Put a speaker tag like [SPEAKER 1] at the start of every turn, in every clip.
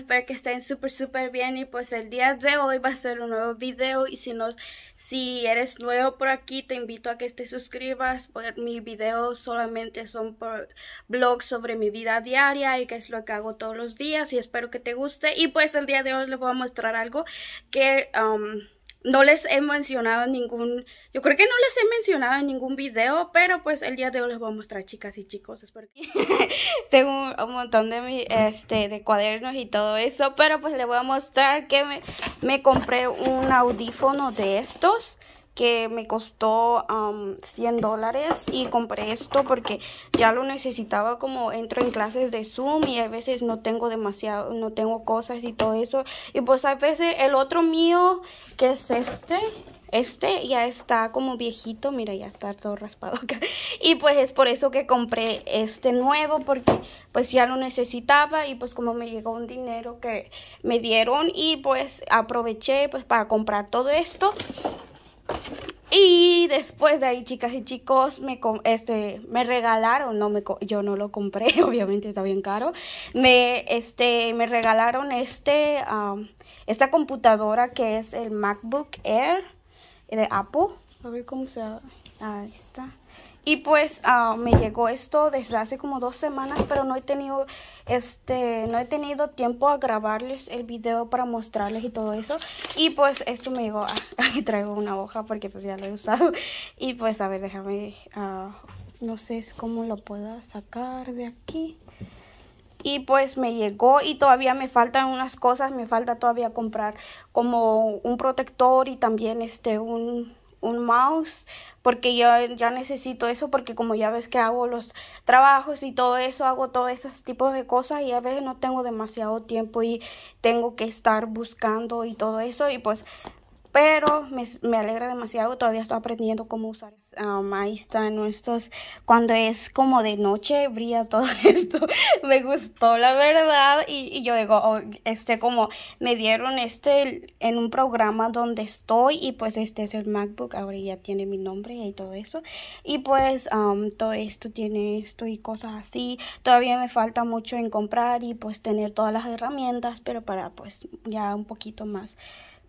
[SPEAKER 1] espero que estén súper súper bien y pues el día de hoy va a ser un nuevo video y si no, si eres nuevo por aquí te invito a que te suscribas por mi video solamente son por blogs sobre mi vida diaria y que es lo que hago todos los días y espero que te guste y pues el día de hoy les voy a mostrar algo que um, no les he mencionado ningún, yo creo que no les he mencionado en ningún video, pero pues el día de hoy les voy a mostrar chicas y chicos, espero que tengo un, montón de mi, este, de cuadernos y todo eso, pero pues les voy a mostrar que me compré un audífono de estos que me costó 100 dólares y compré esto porque ya lo necesitaba como entro en clases de Zoom y a veces no tengo demasiado, no tengo cosas y todo eso. Y pues a veces el otro mío que es este, este ya está como viejito, mira, ya está todo raspado acá. Y pues es por eso que compré este nuevo, porque pues ya lo necesitaba y pues como me llegó un dinero que me dieron y pues aproveché pues para comprar todo esto. Y después de ahí, chicas y chicos, me, este, me regalaron, no me, yo no lo compré, obviamente está bien caro, me, este, me regalaron este, esta computadora que es el MacBook Air de Apple. A ver cómo se... Ahí está. Y pues ah, me llegó esto desde hace como dos semanas, pero no he tenido este no he tenido tiempo a grabarles el video para mostrarles y todo eso. Y pues esto me llegó, aquí ah, traigo una hoja porque pues ya lo he usado. Y pues a ver, déjame, ah, no sé cómo lo pueda sacar de aquí. Y pues me llegó y todavía me faltan unas cosas, me falta todavía comprar como un protector y también este un un mouse, porque yo ya necesito eso, porque como ya ves que hago los trabajos y todo eso, hago todos esos tipos de cosas y a veces no tengo demasiado tiempo y tengo que estar buscando y todo eso y pues pero me, alegra demasiado, todavía estoy aprendiendo cómo usar. Um, ahí nuestros, cuando es como de noche, brilla todo esto, me gustó la verdad, y, yo digo, oh, este como, me dieron este en un programa donde estoy, y pues este es el MacBook, ahora ya tiene mi nombre y todo eso, y pues um, todo esto tiene esto y cosas así, todavía me falta mucho en comprar y pues tener todas las herramientas, pero para pues ya un poquito más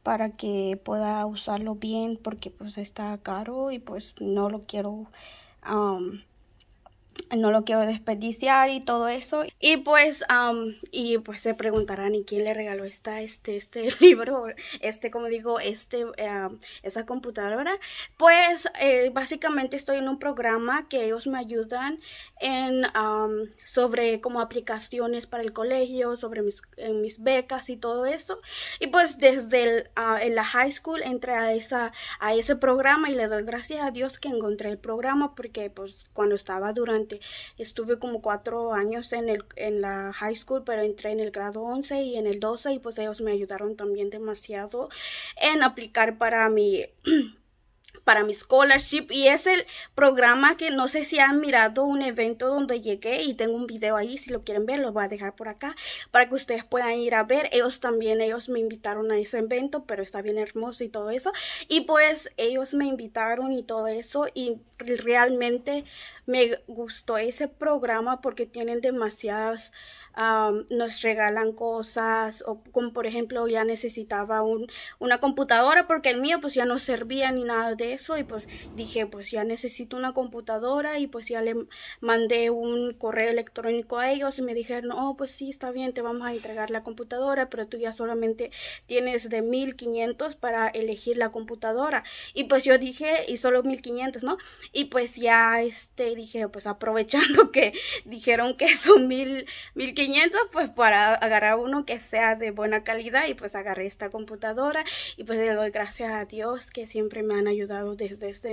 [SPEAKER 1] para que pueda usarlo bien porque pues está caro y pues no lo quiero no lo quiero desperdiciar y todo eso. Y pues, y pues se preguntarán, ¿y quién le regaló esta, este, este libro, este, como digo, este, esa computadora? Pues eh, básicamente estoy en un programa que ellos me ayudan en, sobre como aplicaciones para el colegio, sobre mis, becas y todo eso. Y pues desde en la high school entré a, esa, a ese programa y le doy gracias a Dios que encontré el programa porque pues cuando estaba durante estuve como cuatro años en, el, en la high school, pero entré en el grado 11 y en el 12 y pues ellos me ayudaron también demasiado en aplicar para mi para mi scholarship y es el programa que no sé si han mirado un evento donde llegué y tengo un video ahí, si lo quieren ver lo voy a dejar por acá para que ustedes puedan ir a ver. Ellos también, ellos me invitaron a ese evento, pero está bien hermoso y todo eso. Y pues ellos me invitaron y todo eso y realmente me gustó ese programa porque tienen demasiadas, nos regalan cosas, o como por ejemplo ya necesitaba un, una computadora porque el mío pues ya no servía ni nada de eso y pues dije pues ya necesito una computadora y pues ya le mandé un correo electrónico a ellos y me dijeron, oh pues sí, está bien, te vamos a entregar la computadora, pero tú ya solamente tienes de 1500 para elegir la computadora. Y pues yo dije, y solo 1500, ¿no? Y pues ya este dije, pues aprovechando que dijeron que son 1000, 1500, pues para agarrar uno que sea de buena calidad y pues agarré esta computadora y pues le doy gracias a Dios que siempre me han ayudado desde esta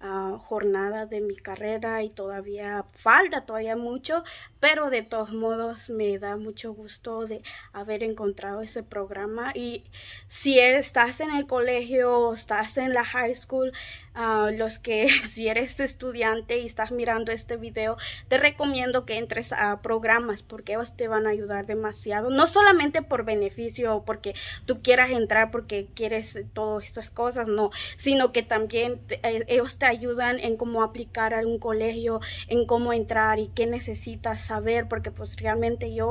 [SPEAKER 1] ah, jornada de mi carrera y todavía falta todavía mucho, pero de todos modos me da mucho gusto de haber encontrado ese programa y si estás en el colegio o estás en la high school, Ah, los que si eres estudiante y estás mirando este video, te recomiendo que entres a programas porque ellos te van a ayudar demasiado. No solamente por beneficio o porque tú quieras entrar porque quieres todas estas cosas, no, sino que también eh, ellos te ayudan en cómo aplicar a un colegio, en cómo entrar y qué necesitas saber porque pues realmente yo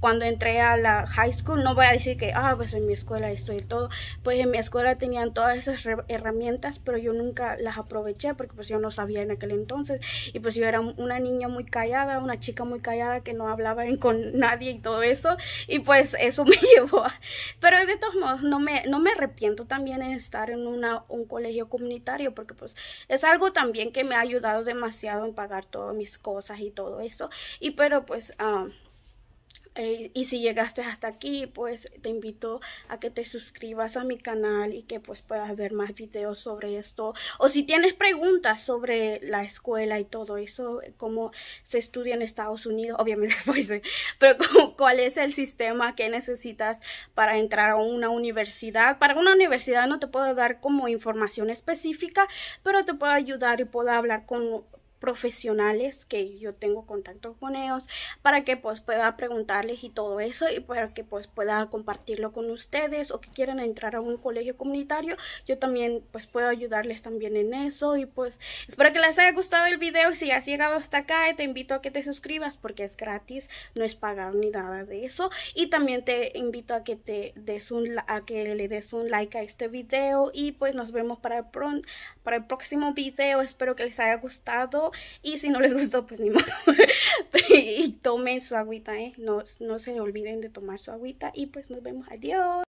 [SPEAKER 1] cuando entré a la high school no voy a decir que, ah, pues en mi escuela estoy todo, pues en mi escuela tenían todas esas herramientas, pero yo nunca las aproveché porque pues yo no sabía en aquel entonces y pues yo era una niña muy callada, una chica muy callada que no hablaba con nadie y todo eso y pues eso me llevó a... Pero de todos modos no me, no me arrepiento también en estar en una, un colegio comunitario porque pues es algo también que me ha ayudado demasiado en pagar todas mis cosas y todo eso y pero pues... ah. Eh, y si llegaste hasta aquí, pues te invito a que te suscribas a mi canal y que pues puedas ver más videos sobre esto. O si tienes preguntas sobre la escuela y todo eso, cómo se estudia en Estados Unidos, obviamente pues, eh, pero cuál es el sistema que necesitas para entrar a una universidad. Para una universidad no te puedo dar como información específica, pero te puedo ayudar y puedo hablar con profesionales que yo tengo contacto con ellos para que pues pueda preguntarles y todo eso y para que pues pueda compartirlo con ustedes o que quieran entrar a un colegio comunitario yo también pues puedo ayudarles también en eso y pues espero que les haya gustado el video y si has llegado hasta acá te invito a que te suscribas porque es gratis no es pagado ni nada de eso y también te invito a que te des un a que le des un like a este video y pues nos vemos para el, para el próximo video espero que les haya gustado y si no les gustó, pues ni modo. y tomen su agüita, ¿eh? No, no se olviden de tomar su agüita. Y pues nos vemos. Adiós.